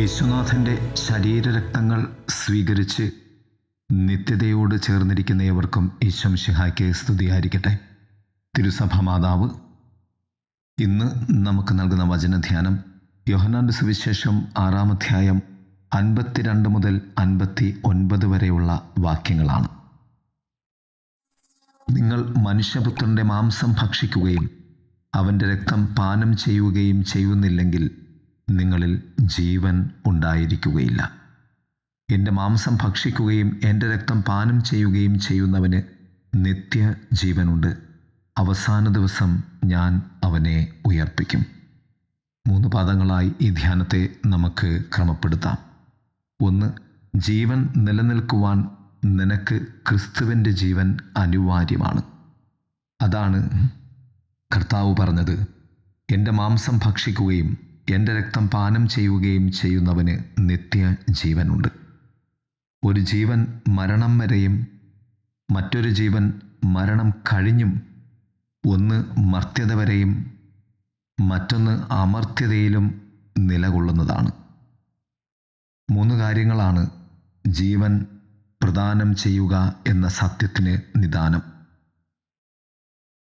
യേശുനാഥൻ്റെ ശരീരരക്തങ്ങൾ സ്വീകരിച്ച് നിത്യതയോട് ചേർന്നിരിക്കുന്ന ഏവർക്കും ഈശ്വം ഷിഹായ്ക്ക് സ്തുതിയായിരിക്കട്ടെ തിരുസഭ മാതാവ് ഇന്ന് നമുക്ക് നൽകുന്ന വചനധ്യാനം യോഹനാൻ്റെ സുവിശേഷം ആറാം അധ്യായം അൻപത്തിരണ്ട് മുതൽ അൻപത്തി ഒൻപത് വരെയുള്ള വാക്യങ്ങളാണ് നിങ്ങൾ മനുഷ്യപുത്രൻ്റെ മാംസം ഭക്ഷിക്കുകയും അവൻ്റെ രക്തം പാനം ചെയ്യുകയും ചെയ്യുന്നില്ലെങ്കിൽ നിങ്ങളിൽ ജീവൻ ഉണ്ടായിരിക്കുകയില്ല എൻ്റെ മാംസം ഭക്ഷിക്കുകയും എൻ്റെ രക്തം പാനം ചെയ്യുകയും ചെയ്യുന്നവന് നിത്യ ജീവനുണ്ട് അവസാന ദിവസം ഞാൻ അവനെ ഉയർപ്പിക്കും മൂന്ന് പാദങ്ങളായി ഈ ധ്യാനത്തെ നമുക്ക് ക്രമപ്പെടുത്താം ഒന്ന് ജീവൻ നിലനിൽക്കുവാൻ നിനക്ക് ക്രിസ്തുവിൻ്റെ ജീവൻ അനിവാര്യമാണ് അതാണ് കർത്താവ് പറഞ്ഞത് എൻ്റെ മാംസം ഭക്ഷിക്കുകയും എൻ്റെ രക്തം പാനം ചെയ്യുകയും ചെയ്യുന്നവന് നിത്യ ജീവനുണ്ട് ഒരു ജീവൻ മരണം വരെയും മറ്റൊരു ജീവൻ മരണം കഴിഞ്ഞും ഒന്ന് മർത്യത വരെയും മറ്റൊന്ന് അമർത്യതയിലും നിലകൊള്ളുന്നതാണ് മൂന്ന് കാര്യങ്ങളാണ് ജീവൻ പ്രദാനം ചെയ്യുക എന്ന സത്യത്തിന് നിദാനം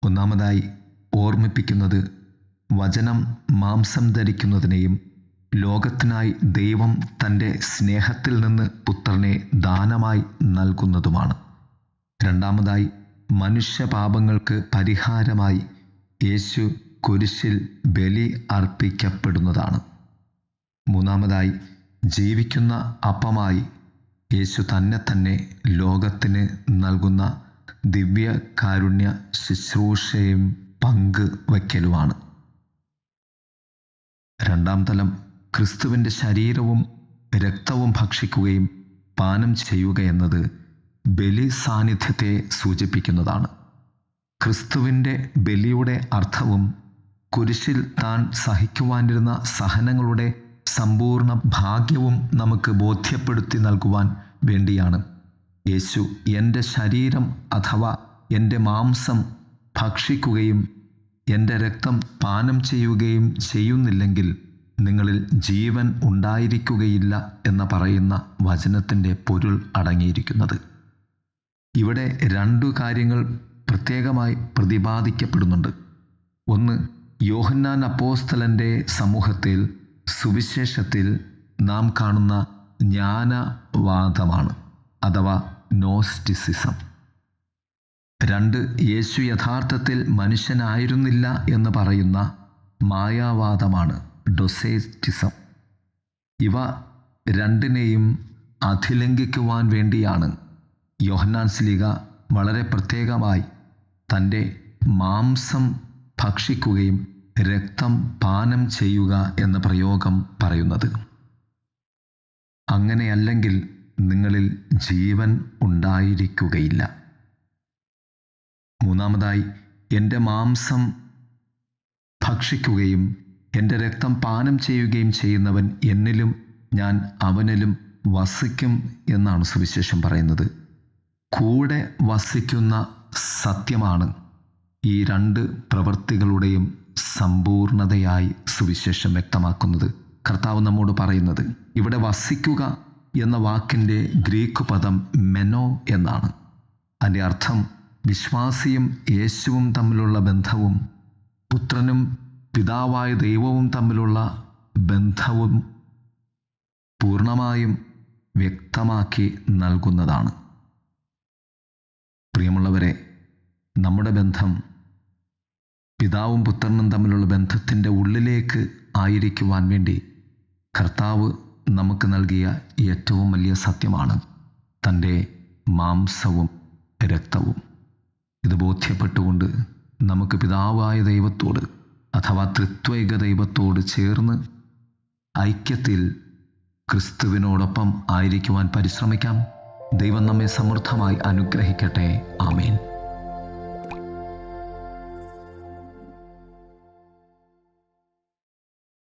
ഒന്നാമതായി ഓർമ്മിപ്പിക്കുന്നത് വചനം മാംസം ധരിക്കുന്നതിനെയും ലോകത്തിനായി ദൈവം തൻ്റെ സ്നേഹത്തിൽ നിന്ന് പുത്രനെ ദാനമായി നൽകുന്നതുമാണ് രണ്ടാമതായി മനുഷ്യപാപങ്ങൾക്ക് പരിഹാരമായി യേശു കുരിശിൽ ബലി അർപ്പിക്കപ്പെടുന്നതാണ് മൂന്നാമതായി ജീവിക്കുന്ന അപ്പമായി യേശു തന്നെ തന്നെ ലോകത്തിന് നൽകുന്ന ദിവ്യ കാരുണ്യ ശുശ്രൂഷയും പങ്ക് വയ്ക്കലുമാണ് രണ്ടാം തലം ക്രിസ്തുവിൻ്റെ ശരീരവും രക്തവും ഭക്ഷിക്കുകയും പാനം ചെയ്യുക എന്നത് ബലി സാന്നിധ്യത്തെ സൂചിപ്പിക്കുന്നതാണ് ക്രിസ്തുവിൻ്റെ ബലിയുടെ അർത്ഥവും കുരിശിൽ താൻ സഹിക്കുവാനിരുന്ന സഹനങ്ങളുടെ സമ്പൂർണ്ണ ഭാഗ്യവും നമുക്ക് ബോധ്യപ്പെടുത്തി നൽകുവാൻ വേണ്ടിയാണ് യേശു എൻ്റെ ശരീരം അഥവാ എൻ്റെ മാംസം ഭക്ഷിക്കുകയും എൻ്റെ രക്തം പാനം ചെയ്യുകയും ചെയ്യുന്നില്ലെങ്കിൽ നിങ്ങളിൽ ജീവൻ ഉണ്ടായിരിക്കുകയില്ല എന്ന് പറയുന്ന വചനത്തിൻ്റെ പൊരുൾ അടങ്ങിയിരിക്കുന്നത് ഇവിടെ രണ്ടു കാര്യങ്ങൾ പ്രത്യേകമായി പ്രതിപാദിക്കപ്പെടുന്നുണ്ട് ഒന്ന് യോഹന്നാൻ അപ്പോസ്തലൻ്റെ സമൂഹത്തിൽ സുവിശേഷത്തിൽ നാം കാണുന്ന ജ്ഞാനവാദമാണ് അഥവാ നോസ്റ്റിസിസം രണ്ട് യേശു യഥാർത്ഥത്തിൽ മനുഷ്യനായിരുന്നില്ല എന്ന് പറയുന്ന മായാവാദമാണ് ഡൊസേറ്റിസം ഇവ രണ്ടിനെയും അധിലംഘിക്കുവാൻ വേണ്ടിയാണ് യോഹന്നാൻ സ്ലീഗ വളരെ പ്രത്യേകമായി തൻ്റെ മാംസം ഭക്ഷിക്കുകയും രക്തം പാനം ചെയ്യുക എന്ന പ്രയോഗം പറയുന്നത് അങ്ങനെയല്ലെങ്കിൽ നിങ്ങളിൽ ജീവൻ ഉണ്ടായിരിക്കുകയില്ല മൂന്നാമതായി എൻ്റെ മാംസം ഭക്ഷിക്കുകയും എൻ്റെ രക്തം പാനം ചെയ്യുകയും ചെയ്യുന്നവൻ എന്നിലും ഞാൻ അവനിലും വസിക്കും എന്നാണ് സുവിശേഷം പറയുന്നത് കൂടെ വസിക്കുന്ന സത്യമാണ് ഈ രണ്ട് പ്രവൃത്തികളുടെയും സമ്പൂർണതയായി സുവിശേഷം വ്യക്തമാക്കുന്നത് കർത്താവ് നമ്മോട് പറയുന്നത് ഇവിടെ വസിക്കുക എന്ന വാക്കിൻ്റെ ഗ്രീക്ക് പദം മെനോ എന്നാണ് അതിൻ്റെ അർത്ഥം വിശ്വാസിയും യേശുവും തമ്മിലുള്ള ബന്ധവും പുത്രനും പിതാവായ ദൈവവും തമ്മിലുള്ള ബന്ധവും പൂർണ്ണമായും വ്യക്തമാക്കി നൽകുന്നതാണ് പ്രിയമുള്ളവരെ നമ്മുടെ ബന്ധം പിതാവും പുത്രനും തമ്മിലുള്ള ബന്ധത്തിൻ്റെ ഉള്ളിലേക്ക് ആയിരിക്കുവാൻ വേണ്ടി കർത്താവ് നമുക്ക് നൽകിയ ഏറ്റവും വലിയ സത്യമാണ് തൻ്റെ മാംസവും രക്തവും ഇത് ബോധ്യപ്പെട്ടുകൊണ്ട് നമുക്ക് പിതാവായ ദൈവത്തോട് അഥവാ ത്രിത്വൈക ദൈവത്തോട് ചേർന്ന് ഐക്യത്തിൽ ക്രിസ്തുവിനോടൊപ്പം ആയിരിക്കുവാൻ പരിശ്രമിക്കാം ദൈവം നമ്മെ സമൃദ്ധമായി അനുഗ്രഹിക്കട്ടെ ആമേൻ